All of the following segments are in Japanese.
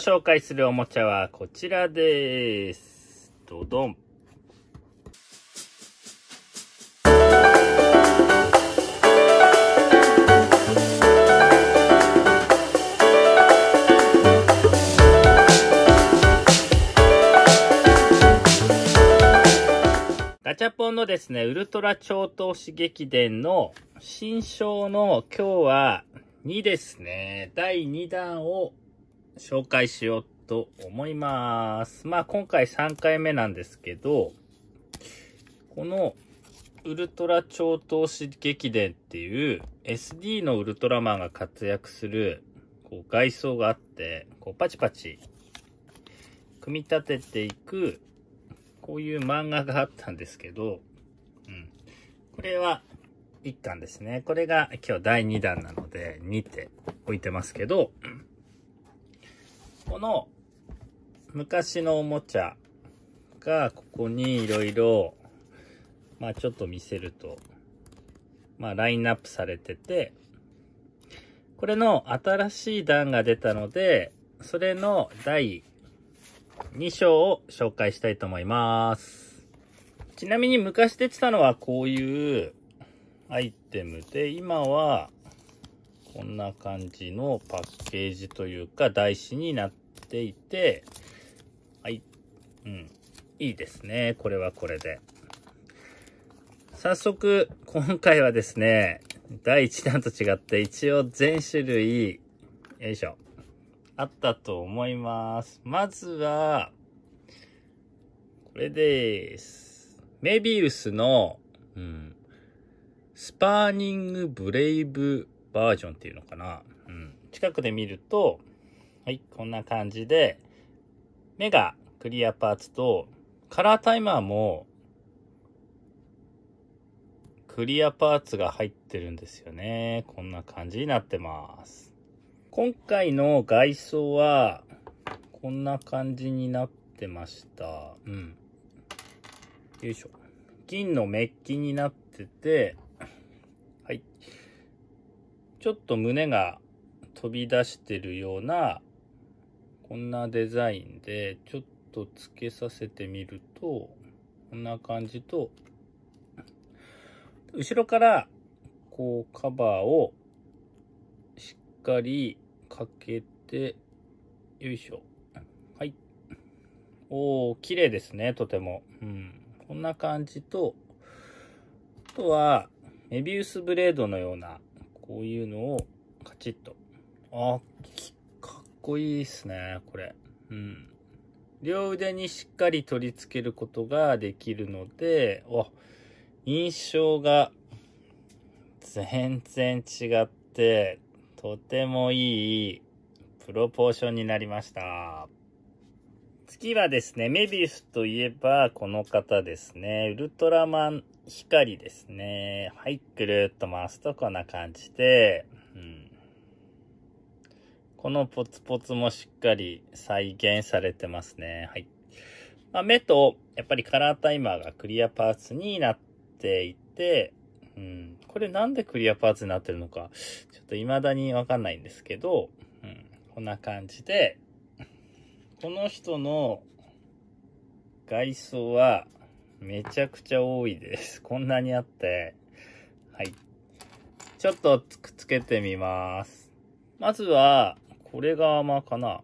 日紹介するおもちゃはこちらです。どどん。ガチャポンのですね、ウルトラ超投資激伝の新章の今日は2ですね、第2弾を紹介しようと思います。まあ今回3回目なんですけど、このウルトラ超投資劇伝っていう SD のウルトラマンが活躍するこう外装があって、こうパチパチ組み立てていくこういう漫画があったんですけど、うん。これは1巻ですね。これが今日第2弾なので2て置いてますけど、この昔のおもちゃがここにいろいろ、まあちょっと見せると、まあラインナップされてて、これの新しい段が出たので、それの第2章を紹介したいと思います。ちなみに昔出てたのはこういうアイテムで、今はこんな感じのパッケージというか台紙になっていて、はい。うん。いいですね。これはこれで。早速、今回はですね、第1弾と違って一応全種類、よいしょ、あったと思います。まずは、これです。メビウスの、うん、スパーニングブレイブバージョンっていうのかな。うん、近くで見ると、はい、こんな感じで、目がクリアパーツと、カラータイマーも、クリアパーツが入ってるんですよね。こんな感じになってます。今回の外装は、こんな感じになってました。うん。よいしょ。銀のメッキになってて、はい。ちょっと胸が飛び出してるようなこんなデザインで、ちょっと付けさせてみると、こんな感じと、後ろから、こう、カバーを、しっかりかけて、よいしょ。はい。おー、綺麗ですね、とても。うん。こんな感じと、あとは、メビウスブレードのような、こういうのをカチッと。あ、こいいっすね、これ。うん。両腕にしっかり取り付けることができるので、お、印象が全然違って、とてもいいプロポーションになりました。次はですね、メビウスといえばこの方ですね、ウルトラマン光ですね。はい、ぐるっと回すとこんな感じで、このポツポツもしっかり再現されてますね。はい。まあ、目と、やっぱりカラータイマーがクリアパーツになっていて、うん、これなんでクリアパーツになってるのか、ちょっと未だにわかんないんですけど、うん、こんな感じで、この人の外装はめちゃくちゃ多いです。こんなにあって、はい。ちょっとくっつけてみます。まずは、これが甘かな。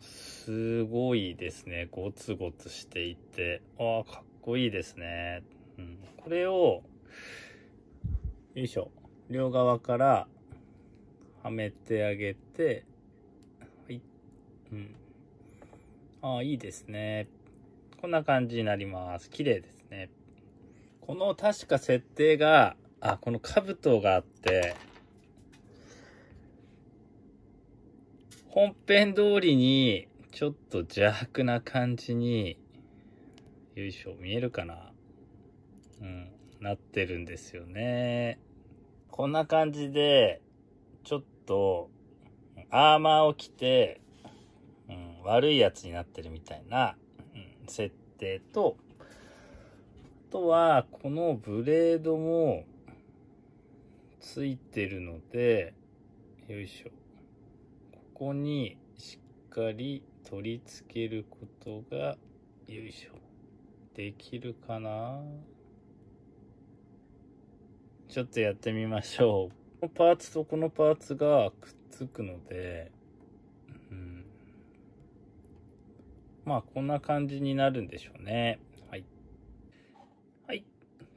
すごいですね。ゴツゴツしていて。ああ、かっこいいですね。うん、これを、よいしょ。両側からはめてあげて、はい。うん。ああ、いいですね。こんな感じになります。綺麗ですね。この確か設定が、あ、この兜があって、本編通りに、ちょっと邪悪な感じに、よいしょ、見えるかなうん、なってるんですよね。こんな感じで、ちょっと、アーマーを着て、うん、悪いやつになってるみたいな、うん、設定と、あとは、このブレードも、ついてるので、よいしょ。こにしっかり取り付けることが、よいしょ、できるかなちょっとやってみましょう。このパーツとこのパーツがくっつくので、うん、まあこんな感じになるんでしょうね。はい。はい。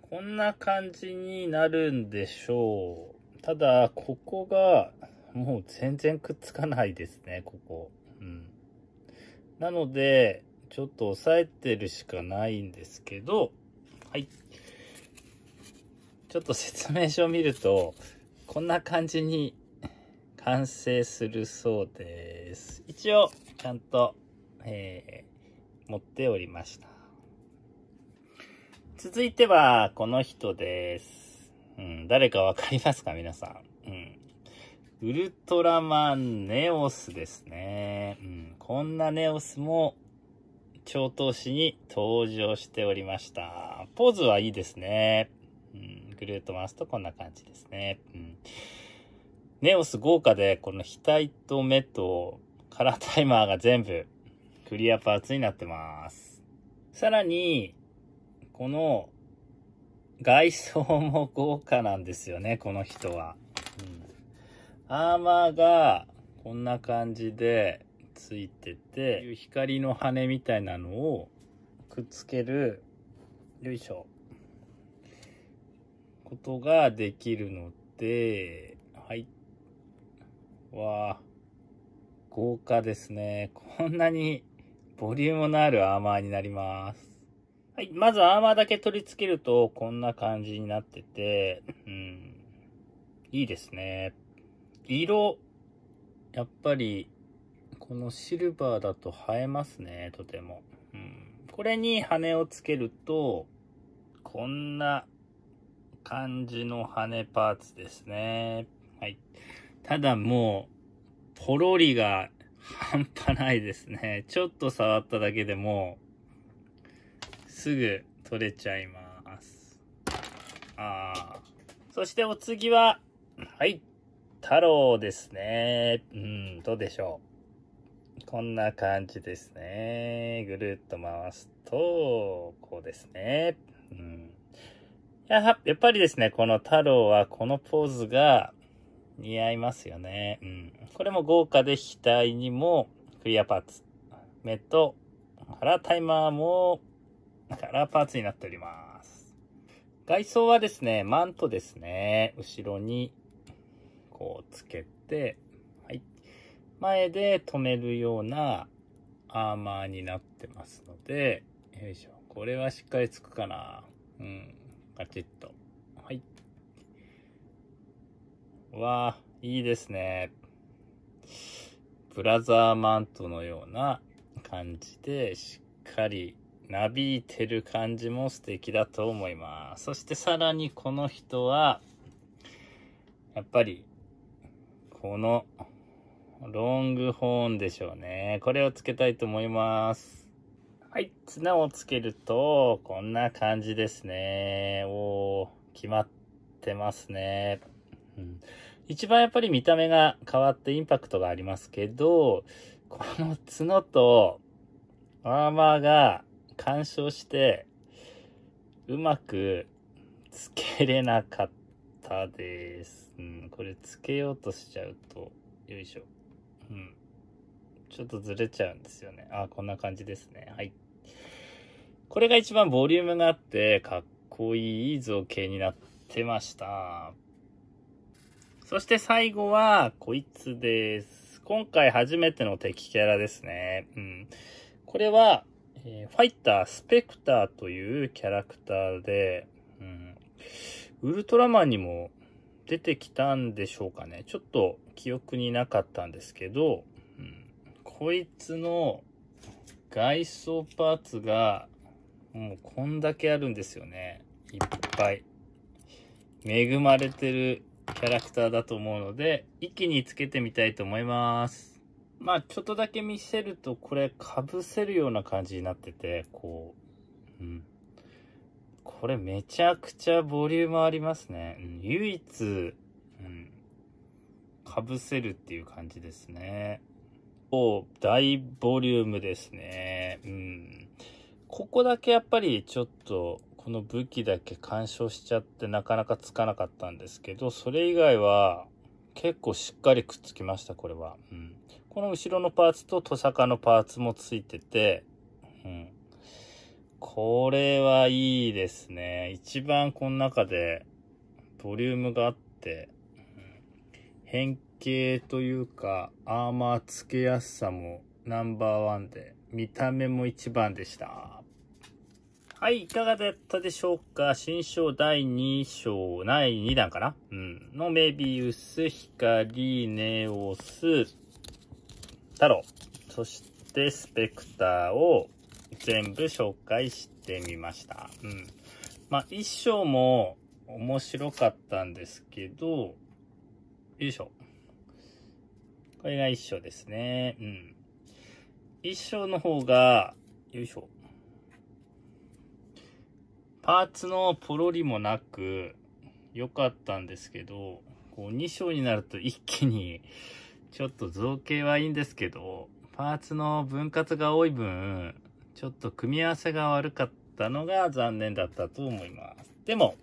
こんな感じになるんでしょう。ただ、ここがもう全然くっつかないですね、ここ。うん。なので、ちょっと押さえてるしかないんですけど、はい。ちょっと説明書を見ると、こんな感じに完成するそうです。一応、ちゃんと、えー、持っておりました。続いては、この人です。うん、誰かわかりますか皆さん。うん。ウルトラマンネオスですね。うん、こんなネオスも、超投資に登場しておりました。ポーズはいいですね。うん、グルート回すとこんな感じですね。うん、ネオス豪華で、この額と目とカラータイマーが全部クリアパーツになってます。さらに、この外装も豪華なんですよね、この人は。アーマーがこんな感じでついてて、光の羽みたいなのをくっつける、よいしょ、ことができるので、はい。わあ、豪華ですね。こんなにボリュームのあるアーマーになります。はい。まずアーマーだけ取り付けるとこんな感じになってて、うん。いいですね。色、やっぱり、このシルバーだと映えますね、とても。うん、これに羽をつけると、こんな感じの羽パーツですね。はい。ただもう、ポロリが半端ないですね。ちょっと触っただけでも、すぐ取れちゃいます。ああ。そしてお次は、はい。太郎ですね。うん、どうでしょう。こんな感じですね。ぐるっと回すと、こうですね。うん、ややっぱりですね、この太郎はこのポーズが似合いますよね。うん、これも豪華で額にもクリアパーツ。目と腹タイマーもーパーツになっております。外装はですね、マントですね。後ろにをつけて、はい。前で止めるようなアーマーになってますので、よいしょ。これはしっかりつくかな。うん。ガチッと。はい。わいいですね。ブラザーマントのような感じで、しっかりなびいてる感じも素敵だと思います。そしてさらにこの人は、やっぱりこの、ロングホーンでしょうね。これをつけたいと思います。はい、綱をつけると、こんな感じですね。おー、決まってますね。うん、一番やっぱり見た目が変わってインパクトがありますけど、この角とアーマーが干渉して、うまくつけれなかったです。うん、これつけようとしちゃうと、よいしょ。うん。ちょっとずれちゃうんですよね。あ、こんな感じですね。はい。これが一番ボリュームがあって、かっこいい造形になってました。そして最後は、こいつです。今回初めての敵キャラですね。うん。これは、えー、ファイター、スペクターというキャラクターで、うん、ウルトラマンにも出てきたんでしょうかね。ちょっと記憶になかったんですけど、うん、こいつの外装パーツが、もうこんだけあるんですよね。いっぱい。恵まれてるキャラクターだと思うので、一気につけてみたいと思います。まあ、ちょっとだけ見せると、これ被せるような感じになってて、こう、うん。これめちゃくちゃボリュームありますね。うん、唯一、うん、かぶせるっていう感じですね。お大ボリュームですね。うん。ここだけやっぱりちょっと、この武器だけ干渉しちゃってなかなかつかなかったんですけど、それ以外は結構しっかりくっつきました、これは。うん。この後ろのパーツとトサカのパーツもついてて、うん。これはいいですね。一番この中でボリュームがあって、変形というか、アーマー付けやすさもナンバーワンで、見た目も一番でした。はい、いかがだったでしょうか新章第2章、第2弾かなうん。のメビウス、光、ネオス、太郎。そして、スペクターを全部紹介してみました。うん。まあ、一章も面白かったんですけど、よいしょ。これが一章ですね。うん。一章の方が、よいしょ。パーツのポロリもなく、良かったんですけど、こう2章になると一気に、ちょっと造形はいいんですけど、パーツの分割が多い分、ちょっと組み合わせが悪かったのが残念だったと思います。でも、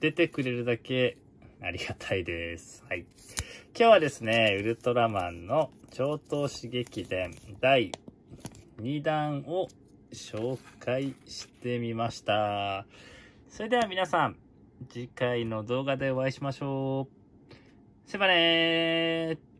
出てくれるだけありがたいです。はい。今日はですね、ウルトラマンの超等刺激伝第2弾を紹介してみました。それでは皆さん、次回の動画でお会いしましょう。せばねー